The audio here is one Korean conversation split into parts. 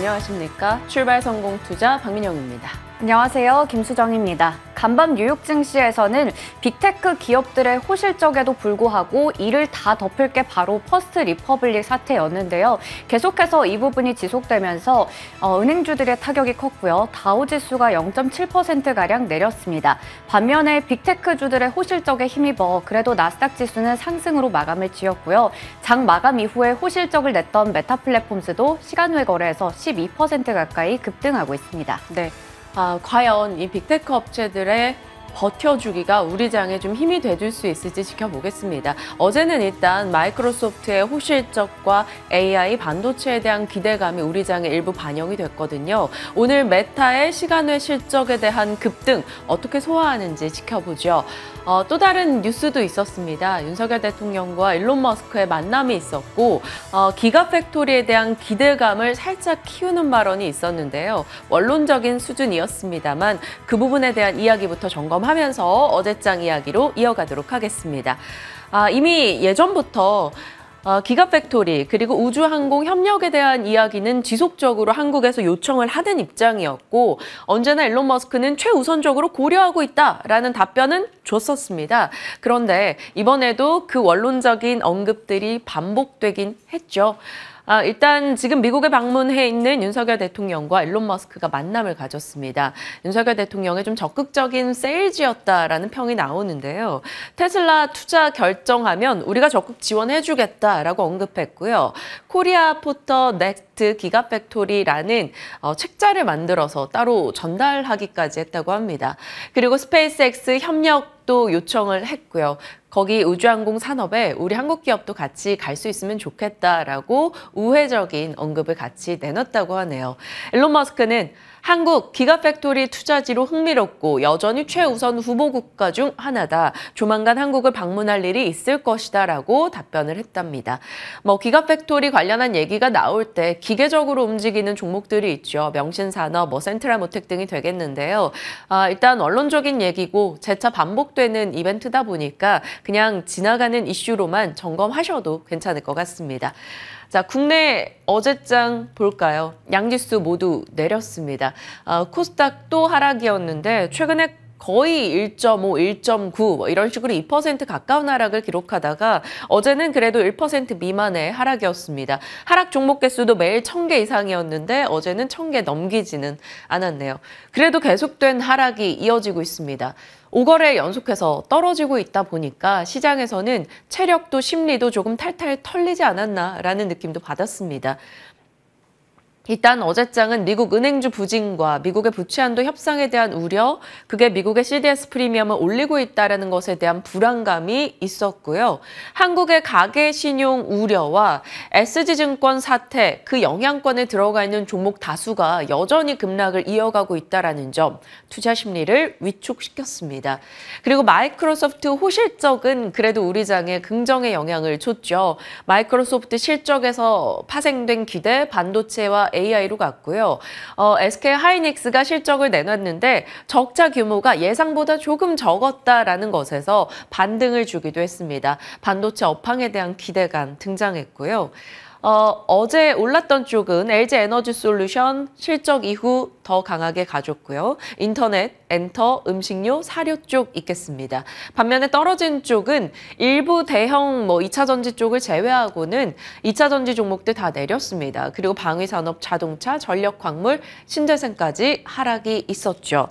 안녕하십니까? 출발 성공 투자 박민영입니다. 안녕하세요. 김수정입니다. 간밤 뉴욕 증시에서는 빅테크 기업들의 호실적에도 불구하고 이를 다 덮을 게 바로 퍼스트 리퍼블릭 사태였는데요. 계속해서 이 부분이 지속되면서 어, 은행주들의 타격이 컸고요. 다우지수가 0.7%가량 내렸습니다. 반면에 빅테크주들의 호실적에 힘입어 그래도 나스닥 지수는 상승으로 마감을 지었고요. 장 마감 이후에 호실적을 냈던 메타 플랫폼스도 시간 외 거래에서 12% 가까이 급등하고 있습니다. 네. 아, 과연 이 빅테크 업체들의 버텨주기가 우리 장에 좀 힘이 돼 줄 수 있을지 지켜보겠습니다. 어제는 일단 마이크로소프트의 호실적과 AI 반도체에 대한 기대감이 우리 장에 일부 반영이 됐거든요. 오늘 메타의 시간외 실적에 대한 급등 어떻게 소화하는지 지켜보죠. 어, 또 다른 뉴스도 있었습니다. 윤석열 대통령과 일론 머스크의 만남이 있었고 어, 기가팩토리에 대한 기대감을 살짝 키우는 발언이 있었는데요. 원론적인 수준이었습니다만 그 부분에 대한 이야기부터 점검하면서 어제장 이야기로 이어가도록 하겠습니다. 아, 이미 예전부터 어, 기가팩토리 그리고 우주항공 협력에 대한 이야기는 지속적으로 한국에서 요청을 하던 입장이었고 언제나 일론 머스크는 최우선적으로 고려하고 있다라는 답변은 줬었습니다. 그런데 이번에도 그 원론적인 언급들이 반복되긴 했죠. 아, 일단 지금 미국에 방문해 있는 윤석열 대통령과 일론 머스크가 만남을 가졌습니다. 윤석열 대통령의 좀 적극적인 세일즈였다라는 평이 나오는데요. 테슬라 투자 결정하면 우리가 적극 지원해주겠다라고 언급했고요. 코리아 포터 넥스트 기가 팩토리라는 어, 책자를 만들어서 따로 전달하기까지 했다고 합니다. 그리고 스페이스X 협력 기업도 요청을 했고요. 거기 우주항공 산업에 우리 한국 기업도 같이 갈 수 있으면 좋겠다라고 우회적인 언급을 같이 내놨다고 하네요. 일론 머스크는 한국 기가팩토리 투자지로 흥미롭고 여전히 최우선 후보 국가 중 하나다. 조만간 한국을 방문할 일이 있을 것이다 라고 답변을 했답니다. 뭐 기가팩토리 관련한 얘기가 나올 때 기계적으로 움직이는 종목들이 있죠. 명신산업, 뭐 센트라모텍 등이 되겠는데요. 아, 일단 언론적인 얘기고 재차 반복되는 이벤트다 보니까 그냥 지나가는 이슈로만 점검하셔도 괜찮을 것 같습니다. 자, 국내 어제장 볼까요? 양지수 모두 내렸습니다. 아, 어, 코스닥도 하락이었는데 최근에 거의 1.5, 1.9 뭐 이런 식으로 2% 가까운 하락을 기록하다가 어제는 그래도 1% 미만의 하락이었습니다. 하락 종목 개수도 매일 1000개 이상이었는데 어제는 1000개 넘기지는 않았네요. 그래도 계속된 하락이 이어지고 있습니다. 5거래 연속해서 떨어지고 있다 보니까 시장에서는 체력도 심리도 조금 탈탈 털리지 않았나라는 느낌도 받았습니다. 일단 어제장은 미국 은행주 부진과 미국의 부채한도 협상에 대한 우려, 그게 미국의 CDS 프리미엄을 올리고 있다는 것에 대한 불안감이 있었고요. 한국의 가계 신용 우려와 SG증권 사태, 그 영향권에 들어가 있는 종목 다수가 여전히 급락을 이어가고 있다는 점, 투자 심리를 위축시켰습니다. 그리고 마이크로소프트 호실적은 그래도 우리 장에 긍정의 영향을 줬죠. 마이크로소프트 실적에서 파생된 기대, 반도체와 AI로 갔고요. 어, SK 하이닉스가 실적을 내놨는데 적자 규모가 예상보다 조금 적었다라는 것에서 반등을 주기도 했습니다. 반도체 업황에 대한 기대감 등장했고요. 어, 어제 올랐던 쪽은 LG 에너지 솔루션 실적 이후 더 강하게 가졌고요. 인터넷, 엔터, 음식료, 사료 쪽 있겠습니다. 반면에 떨어진 쪽은 일부 대형 뭐 2차 전지 쪽을 제외하고는 2차 전지 종목들 다 내렸습니다. 그리고 방위산업, 자동차, 전력, 광물, 신재생까지 하락이 있었죠.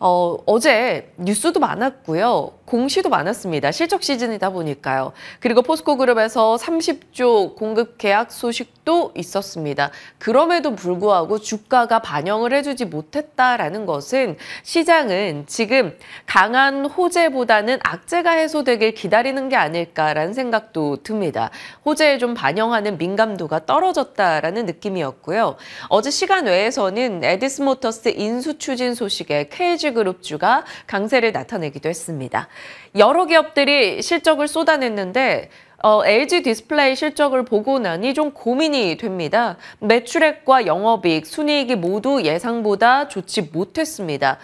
어, 어제 뉴스도 많았고요. 공시도 많았습니다. 실적 시즌이다 보니까요. 그리고 포스코그룹에서 30조 공급 계약 소식도 있었습니다. 그럼에도 불구하고 주가가 반영을 해주지 못했다라는 것은 시장은 지금 강한 호재보다는 악재가 해소되길 기다리는 게 아닐까라는 생각도 듭니다. 호재에 좀 반영하는 민감도가 떨어졌다라는 느낌이었고요. 어제 시간 외에서는 에디스 모터스 인수 추진 소식에 KG PC그룹주가 강세를 나타내기도 했습니다. 여러 기업들이 실적을 쏟아냈는데 어, LG 디스플레이 실적을 보고 나니 좀 고민이 됩니다. 매출액과 영업이익, 순이익이 모두 예상보다 좋지 못했습니다.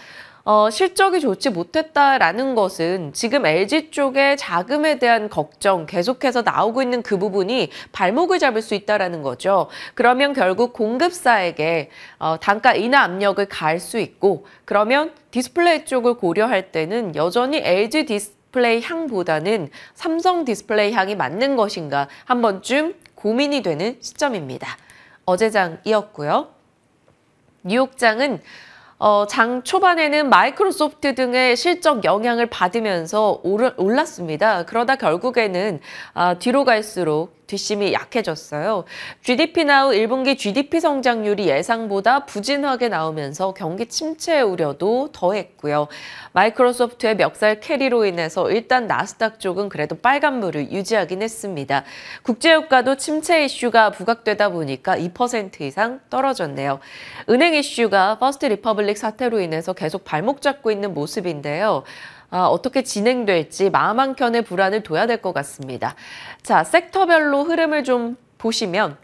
어, 실적이 좋지 못했다라는 것은 지금 LG 쪽의 자금에 대한 걱정 계속해서 나오고 있는 그 부분이 발목을 잡을 수 있다라는 거죠. 그러면 결국 공급사에게 어, 단가 인하 압력을 가할 수 있고 그러면 디스플레이 쪽을 고려할 때는 여전히 LG 디스플레이 향보다는 삼성 디스플레이 향이 맞는 것인가 한 번쯤 고민이 되는 시점입니다. 어제장이었고요. 뉴욕장은 어, 장 초반에는 마이크로소프트 등의 실적 영향을 받으면서 오르, 올랐습니다. 그러다 결국에는 아, 뒤로 갈수록 뒷심이 약해졌어요. GDP 나우 1분기 GDP 성장률이 예상보다 부진하게 나오면서 경기 침체 우려도 더했고요. 마이크로소프트의 멱살 캐리로 인해서 일단 나스닥 쪽은 그래도 빨간불을 유지하긴 했습니다. 국제유가도 침체 이슈가 부각되다 보니까 2% 이상 떨어졌네요. 은행 이슈가 퍼스트 리퍼블릭 사태로 인해서 계속 발목 잡고 있는 모습인데요. 아, 어떻게 진행될지 마음 한켠에 불안을 둬야 될 것 같습니다. 자, 섹터별로 흐름을 좀 보시면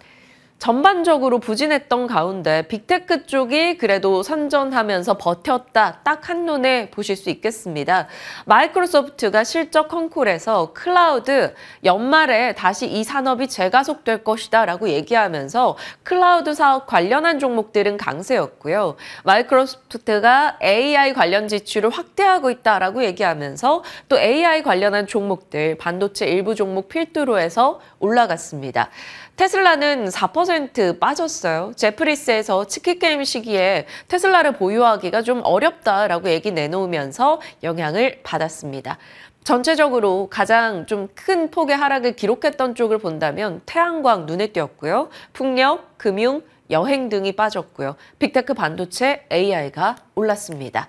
전반적으로 부진했던 가운데 빅테크 쪽이 그래도 선전하면서 버텼다 딱 한눈에 보실 수 있겠습니다. 마이크로소프트가 실적 컨콜에서 클라우드 연말에 다시 이 산업이 재가속될 것이다 라고 얘기하면서 클라우드 사업 관련한 종목들은 강세였고요. 마이크로소프트가 AI 관련 지출을 확대하고 있다라고 얘기하면서 또 AI 관련한 종목들 반도체 일부 종목 필두로 해서 올라갔습니다. 테슬라는 4% 빠졌어요. 제프리스에서 치킨게임 시기에 테슬라를 보유하기가 좀 어렵다라고 얘기 내놓으면서 영향을 받았습니다. 전체적으로 가장 좀 큰 폭의 하락을 기록했던 쪽을 본다면 태양광 눈에 띄었고요. 풍력, 금융, 여행 등이 빠졌고요. 빅테크 반도체, AI가 올랐습니다.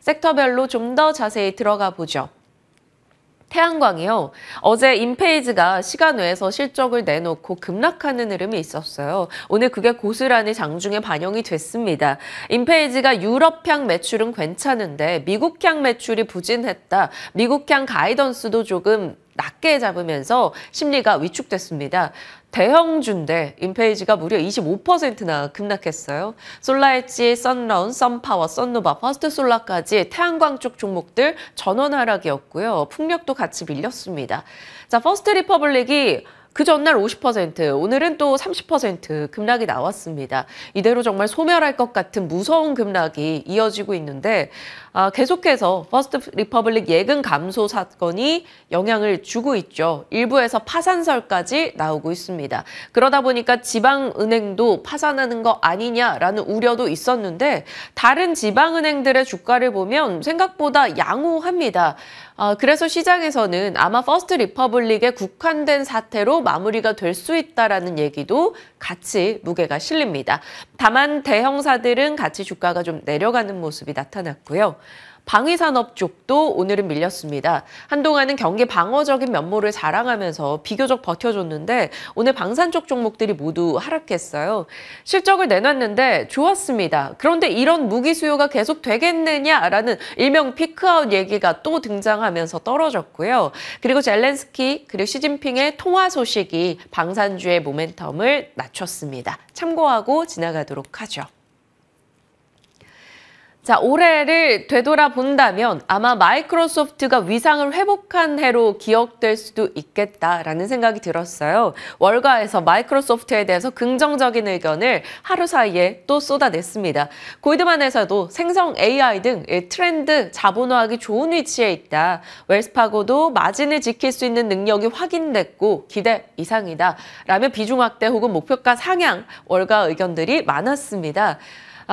섹터별로 좀 더 자세히 들어가 보죠. 태양광이요. 어제 인페이지가 시간 외에서 실적을 내놓고 급락하는 흐름이 있었어요. 오늘 그게 고스란히 장중에 반영이 됐습니다. 인페이지가 유럽향 매출은 괜찮은데 미국향 매출이 부진했다. 미국향 가이던스도 조금 낮게 잡으면서 심리가 위축됐습니다. 대형주인데 인페이지가 무려 25%나 급락했어요. 솔라엣지, 썬런, 썬파워, 썬노바, 퍼스트솔라까지 태양광 쪽 종목들 전원 하락이었고요. 풍력도 같이 밀렸습니다. 자, 퍼스트리퍼블릭이 그 전날 50%, 오늘은 또 30% 급락이 나왔습니다. 이대로 정말 소멸할 것 같은 무서운 급락이 이어지고 있는데 아, 계속해서 퍼스트 리퍼블릭 예금 감소 사건이 영향을 주고 있죠. 일부에서 파산설까지 나오고 있습니다. 그러다 보니까 지방은행도 파산하는 거 아니냐라는 우려도 있었는데 다른 지방은행들의 주가를 보면 생각보다 양호합니다. 아, 그래서 시장에서는 아마 퍼스트 리퍼블릭에 국한된 사태로 마무리가 될 수 있다라는 얘기도 같이 무게가 실립니다. 다만 대형사들은 같이 주가가 좀 내려가는 모습이 나타났고요. 방위산업 쪽도 오늘은 밀렸습니다. 한동안은 경기 방어적인 면모를 자랑하면서 비교적 버텨줬는데 오늘 방산 쪽 종목들이 모두 하락했어요. 실적을 내놨는데 좋았습니다. 그런데 이런 무기 수요가 계속 되겠느냐라는 일명 피크아웃 얘기가 또 등장하면서 떨어졌고요. 그리고 젤렌스키 그리고 시진핑의 통화 소식이 방산주의 모멘텀을 낮췄습니다. 참고하고 지나가도록 하죠. 자, 올해를 되돌아본다면 아마 마이크로소프트가 위상을 회복한 해로 기억될 수도 있겠다라는 생각이 들었어요. 월가에서 마이크로소프트에 대해서 긍정적인 의견을 하루 사이에 또 쏟아냈습니다. 골드만에서도 생성 AI 등 트렌드 자본화하기 좋은 위치에 있다. 웰스파고도 마진을 지킬 수 있는 능력이 확인됐고 기대 이상이다. 라며 비중 확대 혹은 목표가 상향 월가 의견들이 많았습니다.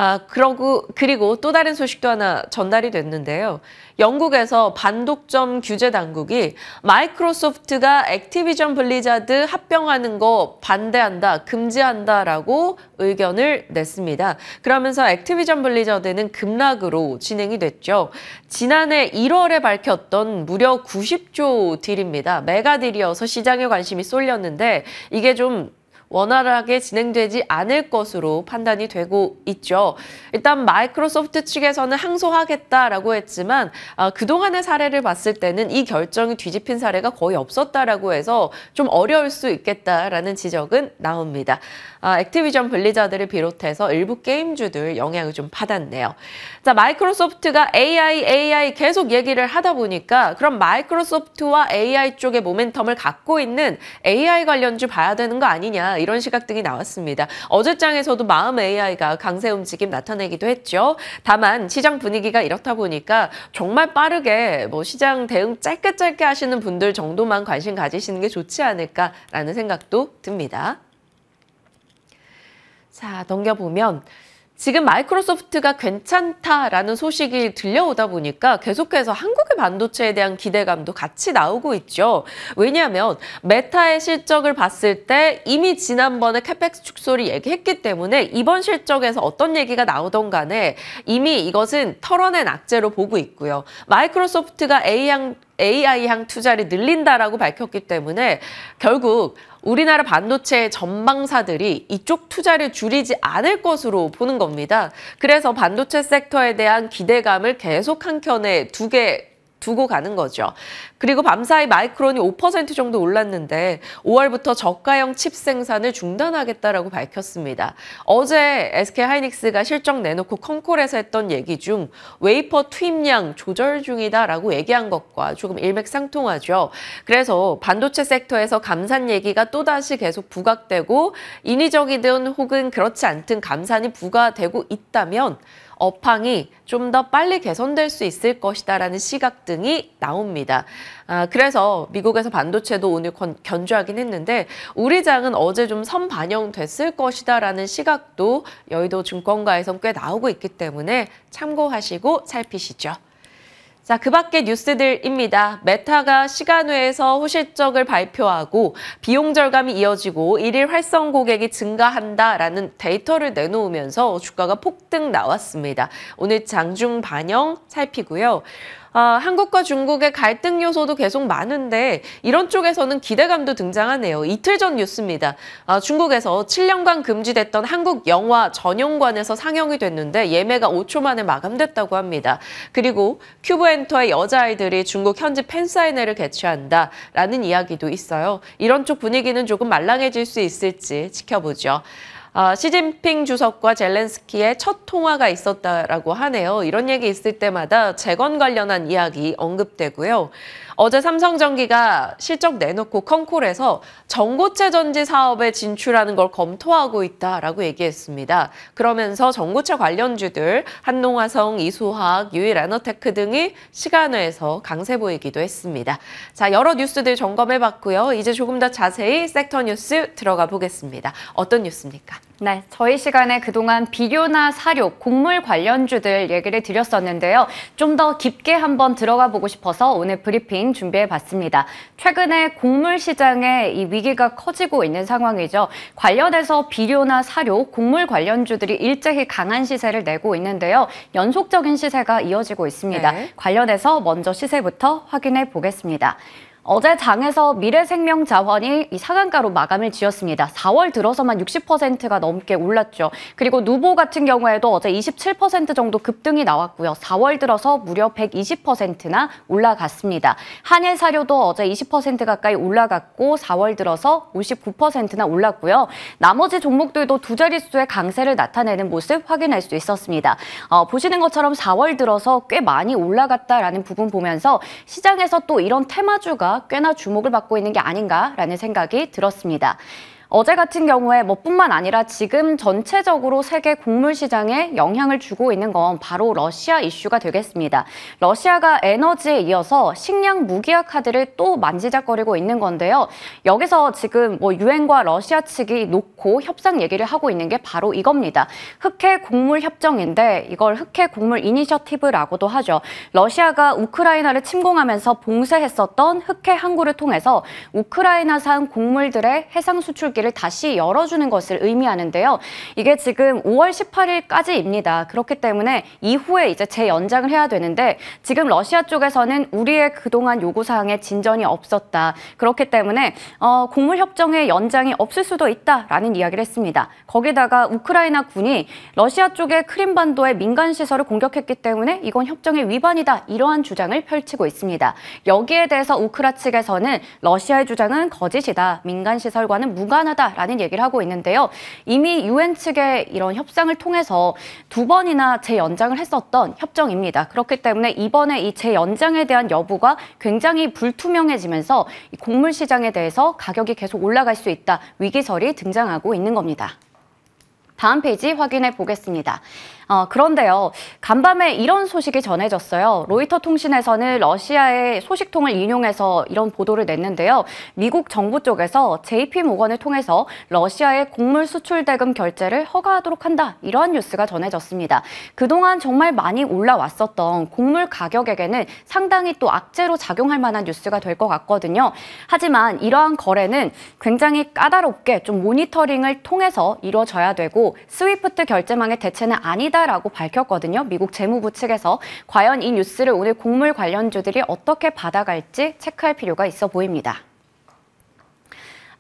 아, 그러고, 그리고 또 다른 소식도 하나 전달이 됐는데요. 영국에서 반독점 규제 당국이 마이크로소프트가 액티비전 블리자드 합병하는 거 반대한다, 금지한다라고 의견을 냈습니다. 그러면서 액티비전 블리자드는 급락으로 진행이 됐죠. 지난해 1월에 밝혔던 무려 90조 딜입니다. 메가 딜이어서 시장에 관심이 쏠렸는데 이게 좀 원활하게 진행되지 않을 것으로 판단이 되고 있죠. 일단 마이크로소프트 측에서는 항소하겠다라고 했지만 아, 그동안의 사례를 봤을 때는 이 결정이 뒤집힌 사례가 거의 없었다라고 해서 좀 어려울 수 있겠다라는 지적은 나옵니다. 아, 액티비전 블리자드를 비롯해서 일부 게임주들 영향을 좀 받았네요. 자, 마이크로소프트가 AI, AI 계속 얘기를 하다 보니까 그럼 마이크로소프트와 AI 쪽의 모멘텀을 갖고 있는 AI 관련주 봐야 되는 거 아니냐 이런 시각 등이 나왔습니다. 어제장에서도 마음 AI가 강세 움직임 나타내기도 했죠. 다만 시장 분위기가 이렇다 보니까 정말 빠르게 뭐 시장 대응 짧게 짧게 하시는 분들 정도만 관심 가지시는 게 좋지 않을까라는 생각도 듭니다. 자, 넘겨보면 지금 마이크로소프트가 괜찮다라는 소식이 들려오다 보니까 계속해서 한국의 반도체에 대한 기대감도 같이 나오고 있죠. 왜냐하면 메타의 실적을 봤을 때 이미 지난번에 캐펙스 축소를 얘기했기 때문에 이번 실적에서 어떤 얘기가 나오던 간에 이미 이것은 털어낸 악재로 보고 있고요. 마이크로소프트가 AI, 향 투자를 늘린다라고 밝혔기 때문에 결국 우리나라 반도체 전망사들이 이쪽 투자를 줄이지 않을 것으로 보는 겁니다. 그래서 반도체 섹터에 대한 기대감을 계속 한켠에 두게 두고 가는 거죠. 그리고 밤사이 마이크론이 5% 정도 올랐는데 5월부터 저가형 칩 생산을 중단하겠다라고 밝혔습니다. 어제 SK 하이닉스가 실적 내놓고 컴콜에서 했던 얘기 중 웨이퍼 투입량 조절 중이다라고 얘기한 것과 조금 일맥상통하죠. 그래서 반도체 섹터에서 감산 얘기가 또다시 계속 부각되고 인위적이든 혹은 그렇지 않든 감산이 부과되고 있다면 업황이 좀 더 빨리 개선될 수 있을 것이다라는 시각 등이 나옵니다. 아, 그래서 미국에서 반도체도 오늘 건, 견주하긴 했는데 우리 장은 어제 좀 선반영됐을 것이다라는 시각도 여의도 증권가에선 꽤 나오고 있기 때문에 참고하시고 살피시죠. 자, 그 밖의 뉴스들입니다. 메타가 시간 외에서 호실적을 발표하고 비용 절감이 이어지고 일일 활성 고객이 증가한다라는 데이터를 내놓으면서 주가가 폭등 나왔습니다. 오늘 장중 반영 살피고요. 아, 한국과 중국의 갈등 요소도 계속 많은데 이런 쪽에서는 기대감도 등장하네요. 이틀 전 뉴스입니다. 아, 중국에서 7년간 금지됐던 한국 영화 전용관에서 상영이 됐는데 예매가 5초 만에 마감됐다고 합니다. 그리고 큐브엔터의 여자아이들이 중국 현지 팬사인회를 개최한다라는 이야기도 있어요. 이런 쪽 분위기는 조금 말랑해질 수 있을지 지켜보죠. 아, 시진핑 주석과 젤렌스키의 첫 통화가 있었다라고 하네요. 이런 얘기 있을 때마다 재건 관련한 이야기 언급되고요. 어제 삼성전기가 실적 내놓고 컴콜에서 전고체 전지 사업에 진출하는 걸 검토하고 있다라고 얘기했습니다. 그러면서 전고체 관련주들 한농화성, 이수학, 유일아너테크 등이 시간외에서 강세 보이기도 했습니다. 자, 여러 뉴스들 점검해봤고요. 이제 조금 더 자세히 섹터 뉴스 들어가 보겠습니다. 어떤 뉴스입니까? 네, 저희 시간에 그동안 비료나 사료, 곡물 관련주들 얘기를 드렸었는데요. 좀 더 깊게 한번 들어가 보고 싶어서 오늘 브리핑 준비해 봤습니다. 최근에 곡물 시장에 이 위기가 커지고 있는 상황이죠. 관련해서 비료나 사료, 곡물 관련주들이 일제히 강한 시세를 내고 있는데요. 연속적인 시세가 이어지고 있습니다. 네. 관련해서 먼저 시세부터 확인해 보겠습니다. 어제 장에서 미래생명자원이 상한가로 마감을 지었습니다. 4월 들어서만 60%가 넘게 올랐죠. 그리고 누보 같은 경우에도 어제 27% 정도 급등이 나왔고요. 4월 들어서 무려 120%나 올라갔습니다. 한일사료도 어제 20% 가까이 올라갔고 4월 들어서 59%나 올랐고요. 나머지 종목들도 두 자릿수의 강세를 나타내는 모습 확인할 수 있었습니다. 어, 보시는 것처럼 4월 들어서 꽤 많이 올라갔다라는 부분 보면서 시장에서 또 이런 테마주가 꽤나 주목을 받고 있는 게 아닌가라는 생각이 들었습니다. 어제 같은 경우에 뭐 뿐만 아니라 지금 전체적으로 세계 곡물 시장에 영향을 주고 있는 건 바로 러시아 이슈가 되겠습니다. 러시아가 에너지에 이어서 식량 무기화 카드를 또 만지작거리고 있는 건데요. 여기서 지금 뭐 유엔과 러시아 측이 놓고 협상 얘기를 하고 있는 게 바로 이겁니다. 흑해 곡물 협정인데 이걸 흑해 곡물 이니셔티브라고도 하죠. 러시아가 우크라이나를 침공하면서 봉쇄했었던 흑해 항구를 통해서 우크라이나산 곡물들의 해상 수출 길을 다시 열어주는 것을 의미하는데요. 이게 지금 5월 18일까지입니다. 그렇기 때문에 이후에 이제 재연장을 해야 되는데 지금 러시아 쪽에서는 우리의 그동안 요구사항에 진전이 없었다. 그렇기 때문에 어, 곡물협정의 연장이 없을 수도 있다라는 이야기를 했습니다. 거기다가 우크라이나 군이 러시아 쪽의 크림반도의 민간시설을 공격했기 때문에 이건 협정의 위반이다. 이러한 주장을 펼치고 있습니다. 여기에 대해서 우크라 측에서는 러시아의 주장은 거짓이다. 민간시설과는 무관하 불가하다라는 얘기를 하고 있는데요. 이미 유엔 측의 이런 협상을 통해서 두 번이나 재연장을 했었던 협정입니다. 그렇기 때문에 이번에 이 재연장에 대한 여부가 굉장히 불투명해지면서 곡물 시장에 대해서 가격이 계속 올라갈 수 있다 위기설이 등장하고 있는 겁니다. 다음 페이지 확인해 보겠습니다. 어, 그런데요. 간밤에 이런 소식이 전해졌어요. 로이터 통신에서는 러시아의 소식통을 인용해서 이런 보도를 냈는데요. 미국 정부 쪽에서 JP 모건을 통해서 러시아의 곡물 수출 대금 결제를 허가하도록 한다. 이러한 뉴스가 전해졌습니다. 그동안 정말 많이 올라왔었던 곡물 가격에게는 상당히 또 악재로 작용할 만한 뉴스가 될 것 같거든요. 하지만 이러한 거래는 굉장히 까다롭게 좀 모니터링을 통해서 이루어져야 되고 스위프트 결제망의 대체는 아니다 했다라고 밝혔거든요. 미국 재무부 측에서 과연 이 뉴스를 오늘 곡물 관련주들이 어떻게 받아갈지 체크할 필요가 있어 보입니다.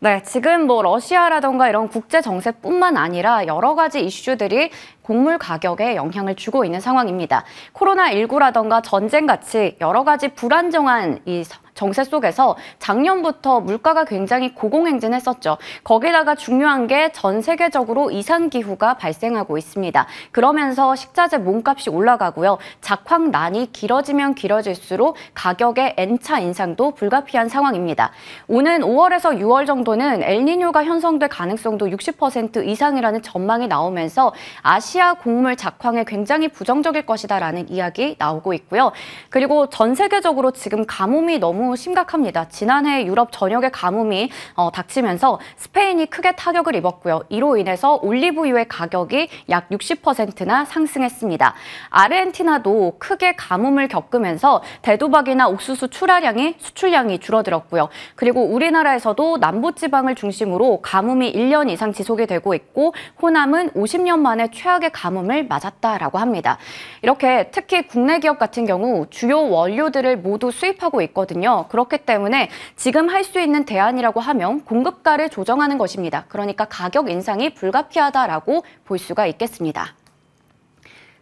네, 지금 뭐 러시아라던가 이런 국제 정세뿐만 아니라 여러 가지 이슈들이 곡물 가격에 영향을 주고 있는 상황입니다. 코로나19라던가 전쟁 같이 여러 가지 불안정한 이 정세 속에서 작년부터 물가가 굉장히 고공행진했었죠. 거기다가 중요한 게 전 세계적으로 이상기후가 발생하고 있습니다. 그러면서 식자재 몸값이 올라가고요. 작황난이 길어지면 길어질수록 가격의 N차 인상도 불가피한 상황입니다. 오는 5월에서 6월 정도는 엘니뇨가 형성될 가능성도 60% 이상이라는 전망이 나오면서 아시아 곡물 작황에 굉장히 부정적일 것이다라는 이야기 나오고 있고요. 그리고 전 세계적으로 지금 가뭄이 너무 심각합니다. 지난해 유럽 전역에 가뭄이 어, 닥치면서 스페인이 크게 타격을 입었고요. 이로 인해서 올리브유의 가격이 약 60%나 상승했습니다. 아르헨티나도 크게 가뭄을 겪으면서 대두박이나 옥수수 출하량이 수출량이 줄어들었고요. 그리고 우리나라에서도 남부지방을 중심으로 가뭄이 1년 이상 지속이 되고 있고 호남은 50년 만에 최악의 가뭄을 맞았다라고 합니다. 이렇게 특히 국내 기업 같은 경우 주요 원료들을 모두 수입하고 있거든요. 그렇기 때문에 지금 할 수 있는 대안이라고 하면 공급가를 조정하는 것입니다. 그러니까 가격 인상이 불가피하다라고 볼 수가 있겠습니다.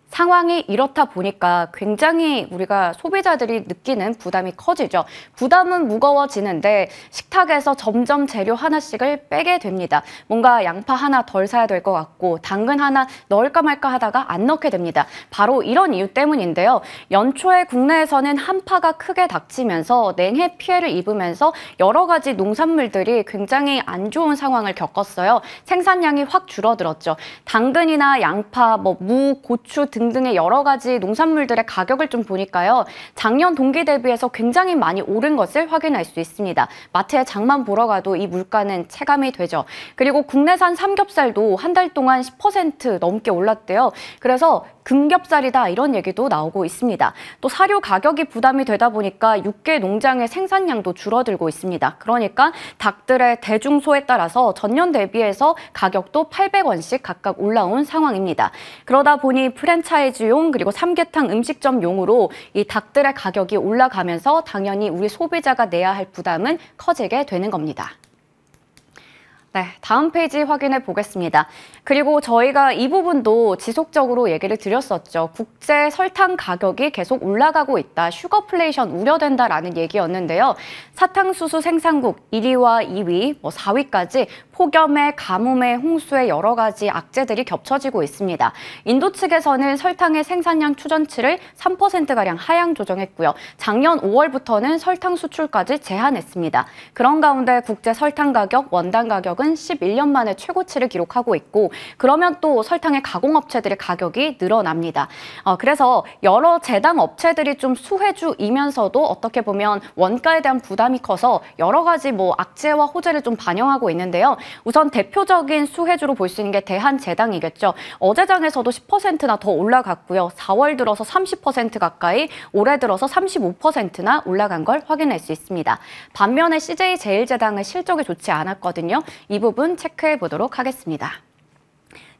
상황이 이렇다 보니까 굉장히 우리가 소비자들이 느끼는 부담이 커지죠. 부담은 무거워지는데 식탁에서 점점 재료 하나씩을 빼게 됩니다. 뭔가 양파 하나 덜 사야 될 것 같고 당근 하나 넣을까 말까 하다가 안 넣게 됩니다. 바로 이런 이유 때문인데요. 연초에 국내에서는 한파가 크게 닥치면서 냉해 피해를 입으면서 여러 가지 농산물들이 굉장히 안 좋은 상황을 겪었어요. 생산량이 확 줄어들었죠. 당근이나 양파, 뭐 무, 고추 등 등등의 여러 가지 농산물들의 가격을 좀 보니까요. 작년 동기 대비해서 굉장히 많이 오른 것을 확인할 수 있습니다. 마트에 장만 보러 가도 이 물가는 체감이 되죠. 그리고 국내산 삼겹살도 한 달 동안 10% 넘게 올랐대요. 그래서 금겹살이다 이런 얘기도 나오고 있습니다. 또 사료 가격이 부담이 되다 보니까 육계 농장의 생산량도 줄어들고 있습니다. 그러니까 닭들의 대중소에 따라서 전년 대비해서 가격도 800원씩 각각 올라온 상황입니다. 그러다 보니 프랜차이즈용 그리고 삼계탕 음식점용으로 이 닭들의 가격이 올라가면서 당연히 우리 소비자가 내야 할 부담은 커지게 되는 겁니다. 네, 다음 페이지 확인해 보겠습니다. 그리고 저희가 이 부분도 지속적으로 얘기를 드렸었죠. 국제 설탕 가격이 계속 올라가고 있다. 슈거플레이션 우려된다라는 얘기였는데요. 사탕수수 생산국 1위와 2위, 뭐 4위까지 폭염에 가뭄에 홍수에 여러 가지 악재들이 겹쳐지고 있습니다. 인도 측에서는 설탕의 생산량 추전치를 3%가량 하향 조정했고요. 작년 5월부터는 설탕 수출까지 제한했습니다. 그런 가운데 국제 설탕 가격, 원당 가격은 한 11년 만에 최고치를 기록하고 있고 그러면 또 설탕의 가공업체들의 가격이 늘어납니다. 어, 그래서 여러 재당 업체들이 좀 수혜주이면서도 어떻게 보면 원가에 대한 부담이 커서 여러 가지 뭐 악재와 호재를 좀 반영하고 있는데요. 우선 대표적인 수혜주로 볼 수 있는 게대한재당이겠죠 어제장에서도 10%나 더 올라갔고요. 4월 들어서 30% 가까이, 올해 들어서 35%나 올라간 걸 확인할 수 있습니다. 반면에 c j 제일재당은 실적이 좋지 않았거든요. 이 부분 체크해 보도록 하겠습니다.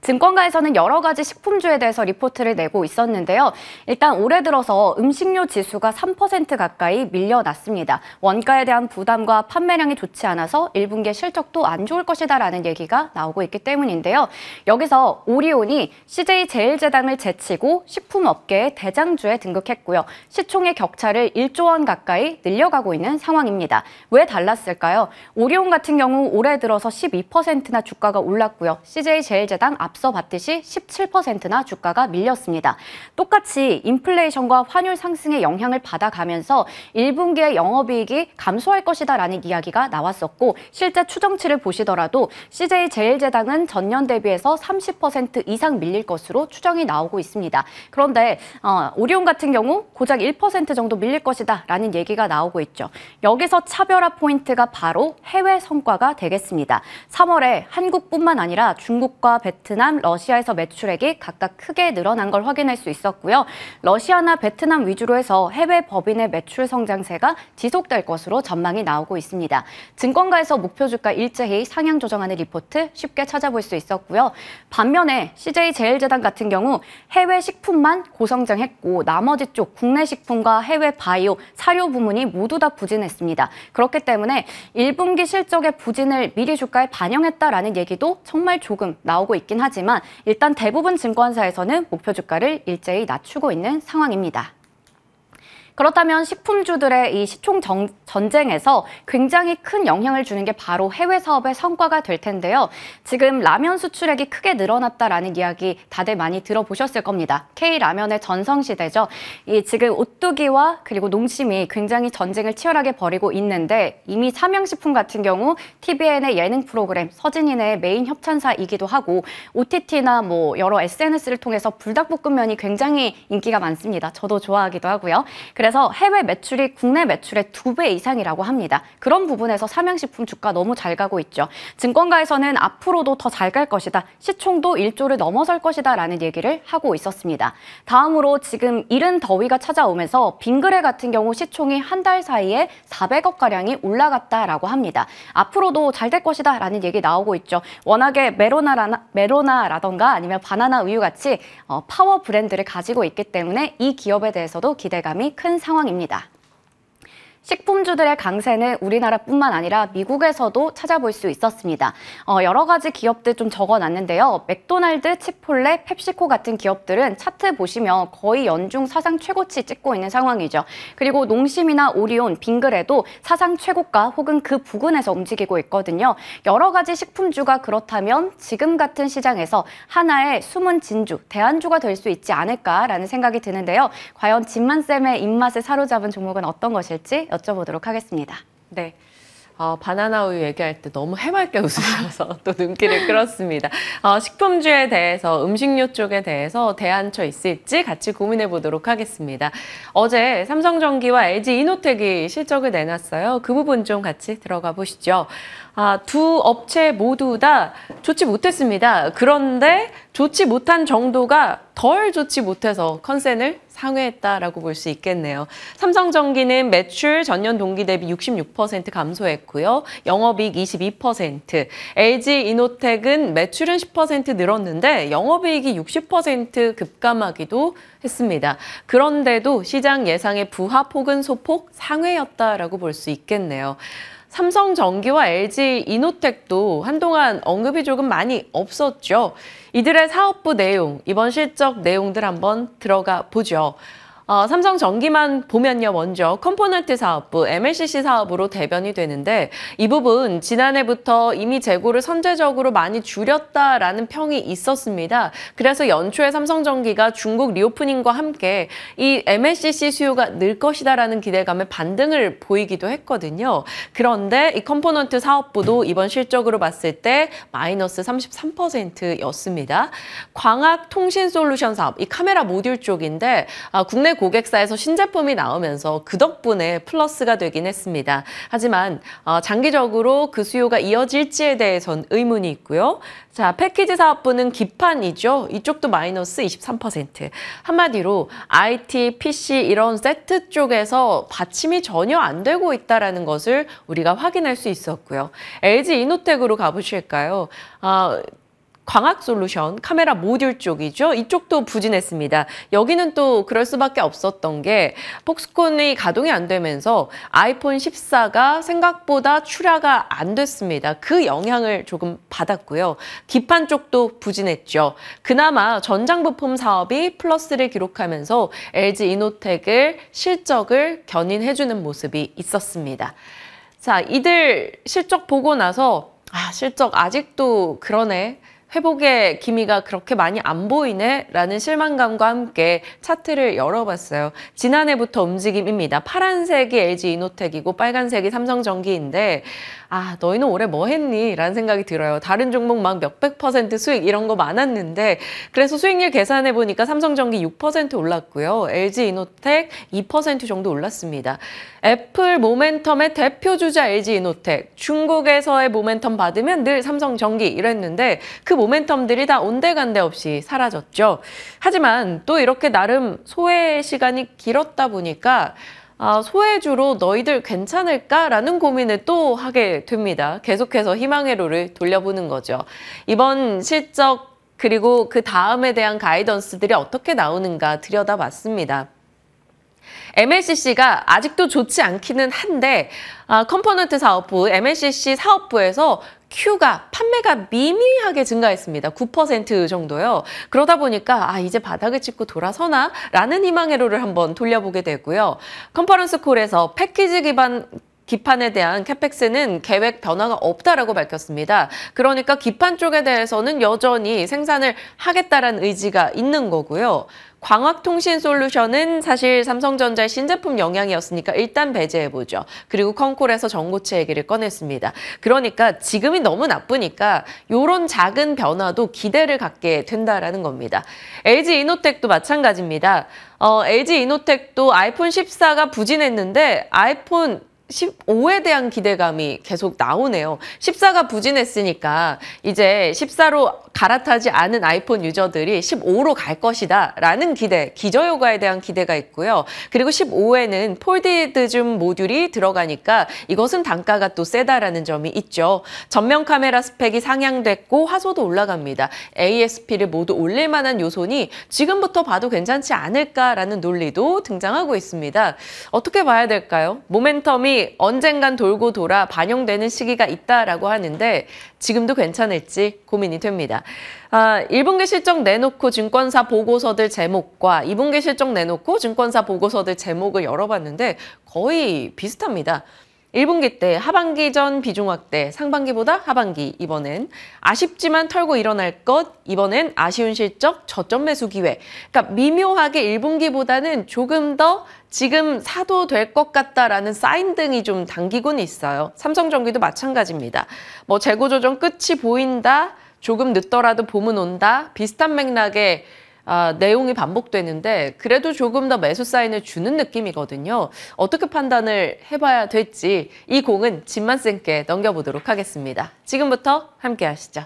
증권가에서는 여러 가지 식품주에 대해서 리포트를 내고 있었는데요. 일단 올해 들어서 음식료 지수가 3% 가까이 밀려났습니다. 원가에 대한 부담과 판매량이 좋지 않아서 1분기 실적도 안 좋을 것이다라는 얘기가 나오고 있기 때문인데요. 여기서 오리온이 CJ 제일제당을 제치고 식품업계의 대장주에 등극했고요. 시총의 격차를 1조 원 가까이 늘려가고 있는 상황입니다. 왜 달랐을까요? 오리온 같은 경우 올해 들어서 12%나 주가가 올랐고요. CJ 제일제당 앞서 봤듯이 17%나 주가가 밀렸습니다. 똑같이 인플레이션과 환율 상승의 영향을 받아가면서 1분기에 영업이익이 감소할 것이다라는 이야기가 나왔었고 실제 추정치를 보시더라도 CJ 제일제당은 전년 대비해서 30% 이상 밀릴 것으로 추정이 나오고 있습니다. 그런데 어, 오리온 같은 경우 고작 1% 정도 밀릴 것이다라는 얘기가 나오고 있죠. 여기서 차별화 포인트가 바로 해외 성과가 되겠습니다. 3월에 한국뿐만 아니라 중국과 베트남 베트남, 러시아에서 매출액이 각각 크게 늘어난 걸 확인할 수 있었고요. 러시아나 베트남 위주로 해서 해외 법인의 매출 성장세가 지속될 것으로 전망이 나오고 있습니다. 증권가에서 목표 주가 일제히 상향 조정하는 리포트 쉽게 찾아볼 수 있었고요. 반면에 CJ제일제당 같은 경우 해외 식품만 고성장했고 나머지 쪽 국내 식품과 해외 바이오, 사료 부문이 모두 다 부진했습니다. 그렇기 때문에 1분기 실적의 부진을 미리 주가에 반영했다라는 얘기도 정말 조금 나오고 있긴 하죠. 하지만 일단 대부분 증권사에서는 목표 주가를 일제히 낮추고 있는 상황입니다. 그렇다면 식품주들의 이 시총 정, 전쟁에서 굉장히 큰 영향을 주는 게 바로 해외 사업의 성과가 될 텐데요. 지금 라면 수출액이 크게 늘어났다라는 이야기 다들 많이 들어보셨을 겁니다. K라면의 전성시대죠. 이 지금 오뚜기와 그리고 농심이 굉장히 전쟁을 치열하게 벌이고 있는데 이미 삼양식품 같은 경우 TVN의 예능 프로그램 서진이네 메인 협찬사이기도 하고 OTT나 뭐 여러 SNS를 통해서 불닭볶음면이 굉장히 인기가 많습니다. 저도 좋아하기도 하고요. 그래서 그래서 해외 매출이 국내 매출의 두 배 이상이라고 합니다. 그런 부분에서 삼양식품 주가 너무 잘 가고 있죠. 증권가에서는 앞으로도 더 잘 갈 것이다. 시총도 1조를 넘어설 것이다 라는 얘기를 하고 있었습니다. 다음으로 지금 이른 더위가 찾아오면서 빙그레 같은 경우 시총이 한 달 사이에 400억가량이 올라갔다라고 합니다. 앞으로도 잘 될 것이다 라는 얘기 나오고 있죠. 워낙에 메로나라, 나 메로나라던가 아니면 바나나 우유같이 어, 파워 브랜드를 가지고 있기 때문에 이 기업에 대해서도 기대감이 큰 상황입니다. 식품주들의 강세는 우리나라뿐만 아니라 미국에서도 찾아볼 수 있었습니다. 어, 여러 가지 기업들 좀 적어놨는데요. 맥도날드, 치폴레, 펩시코 같은 기업들은 차트 보시면 거의 연중 사상 최고치 찍고 있는 상황이죠. 그리고 농심이나 오리온, 빙그레도 사상 최고가 혹은 그 부근에서 움직이고 있거든요. 여러 가지 식품주가 그렇다면 지금 같은 시장에서 하나의 숨은 진주, 대안주가 될 수 있지 않을까라는 생각이 드는데요. 과연 진만쌤의 입맛에 사로잡은 종목은 어떤 것일지 여쭤보도록 하겠습니다. 네. 어, 바나나 우유 얘기할 때 너무 해맑게 웃으셔서 또 눈길을 끌었습니다. 어, 식품주에 대해서 음식료 쪽에 대해서 대안처 있을지 같이 고민해 보도록 하겠습니다. 어제 삼성전기와 LG 이노텍이 실적을 내놨어요. 그 부분 좀 같이 들어가 보시죠. 아, 두 업체 모두 다 좋지 못했습니다. 그런데 좋지 못한 정도가 덜 좋지 못해서 컨센을 상회했다라고 볼 수 있겠네요. 삼성전기는 매출 전년 동기 대비 66% 감소했고요. 영업이익 22%, LG 이노텍은 매출은 10% 늘었는데 영업이익이 60% 급감하기도 했습니다. 그런데도 시장 예상의 부하 폭은 소폭 상회였다라고 볼 수 있겠네요. 삼성전기와 LG 이노텍도 한동안 언급이 조금 많이 없었죠. 이들의 사업부 내용, 이번 실적 내용들 한번 들어가 보죠. 어, 삼성 전기만 보면요. 먼저 컴포넌트 사업부 MLCC 사업으로 대변이 되는데 이 부분 지난해부터 이미 재고를 선제적으로 많이 줄였다라는 평이 있었습니다. 그래서 연초에 삼성 전기가 중국 리오프닝과 함께 이 MLCC 수요가 늘 것이다라는 기대감에 반등을 보이기도 했거든요. 그런데 이 컴포넌트 사업부도 이번 실적으로 봤을 때 마이너스 33%였습니다. 광학 통신 솔루션 사업, 이 카메라 모듈 쪽인데 아, 국내 고객사에서 신제품이 나오면서 그 덕분에 플러스가 되긴 했습니다. 하지만 어, 장기적으로 그 수요가 이어질지에 대해선 의문이 있고요. 자, 패키지 사업부는 기판이죠. 이쪽도 마이너스 23%. 한마디로 IT, PC 이런 세트 쪽에서 받침이 전혀 안 되고 있다는 것을 우리가 확인할 수 있었고요. LG 이노텍으로 가보실까요? 아, 광학 솔루션 카메라 모듈 쪽이죠. 이쪽도 부진했습니다. 여기는 또 그럴 수밖에 없었던 게 폭스콘이 가동이 안 되면서 아이폰 14가 생각보다 출하가 안 됐습니다. 그 영향을 조금 받았고요. 기판 쪽도 부진했죠. 그나마 전장부품 사업이 플러스를 기록하면서 LG 이노텍을 실적을 견인해주는 모습이 있었습니다. 자, 이들 실적 보고 나서 아, 실적 아직도 그러네. 회복의 기미가 그렇게 많이 안 보이네 라는 실망감과 함께 차트를 열어봤어요. 지난해부터 움직임입니다. 파란색이 LG 이노텍이고 빨간색이 삼성전기인데 아 너희는 올해 뭐 했니? 라는 생각이 들어요. 다른 종목 막 몇백 퍼센트 수익 이런 거 많았는데 그래서 수익률 계산해 보니까 삼성전기 6% 올랐고요. LG 이노텍 2% 정도 올랐습니다. 애플 모멘텀의 대표 주자 LG 이노텍 중국에서의 모멘텀 받으면 늘 삼성전기 이랬는데 그 모멘텀들이 다 온데간데 없이 사라졌죠. 하지만 또 이렇게 나름 소외 시간이 길었다 보니까 아, 소외주로 너희들 괜찮을까라는 고민을 또 하게 됩니다. 계속해서 희망의 로를 돌려보는 거죠. 이번 실적 그리고 그 다음에 대한 가이던스들이 어떻게 나오는가 들여다봤습니다. MLCC가 아직도 좋지 않기는 한데 아, 컴포넌트 사업부 MLCC 사업부에서 Q가 판매가 미미하게 증가했습니다. 9% 정도요. 그러다 보니까 아 이제 바닥을 찍고 돌아서나 라는 희망회로를 한번 돌려보게 되고요. 컨퍼런스 콜에서 패키지 기반 기판에 대한 캐펙스는 계획 변화가 없다라고 밝혔습니다. 그러니까 기판 쪽에 대해서는 여전히 생산을 하겠다라는 의지가 있는 거고요. 광학통신 솔루션은 사실 삼성전자의 신제품 영향이었으니까 일단 배제해보죠. 그리고 컴콜에서 전고체 얘기를 꺼냈습니다. 그러니까 지금이 너무 나쁘니까 이런 작은 변화도 기대를 갖게 된다라는 겁니다. LG 이노텍도 마찬가지입니다. 어, LG 이노텍도 아이폰 14가 부진했는데 아이폰 십오에 대한 기대감이 계속 나오네요. 십사가 부진했으니까 이제 십사로 갈아타지 않은 아이폰 유저들이 십오로갈 것이다 라는 기대, 기저효과에 대한 기대가 있고요. 그리고 십오에는 폴디드즘 모듈이 들어가니까 이것은 단가가 또 세다라는 점이 있죠. 전면 카메라 스펙이 상향됐고 화소도 올라갑니다. ASP를 모두 올릴 만한 요소니 지금부터 봐도 괜찮지 않을까라는 논리도 등장하고 있습니다. 어떻게 봐야 될까요? 모멘텀이 언젠간 돌고 돌아 반영되는 시기가 있다라고 하는데 지금도 괜찮을지 고민이 됩니다. 아, 1분기 실적 내놓고 증권사 보고서들 제목과 2분기 실적 내놓고 증권사 보고서들 제목을 열어봤는데 거의 비슷합니다. 1분기 때 하반기 전 비중 확대 상반기보다 하반기 이번엔 아쉽지만 털고 일어날 것 이번엔 아쉬운 실적 저점 매수 기회 그러니까 미묘하게 1분기보다는 조금 더 지금 사도 될 것 같다라는 사인 등이 좀 당기곤 있어요. 삼성전기도 마찬가지입니다. 뭐 재고 조정 끝이 보인다 조금 늦더라도 봄은 온다 비슷한 맥락에 아, 내용이 반복되는데 그래도 조금 더 매수 사인을 주는 느낌이거든요. 어떻게 판단을 해봐야 될지 이 공은 진만 쌤께 넘겨보도록 하겠습니다. 지금부터 함께 하시죠.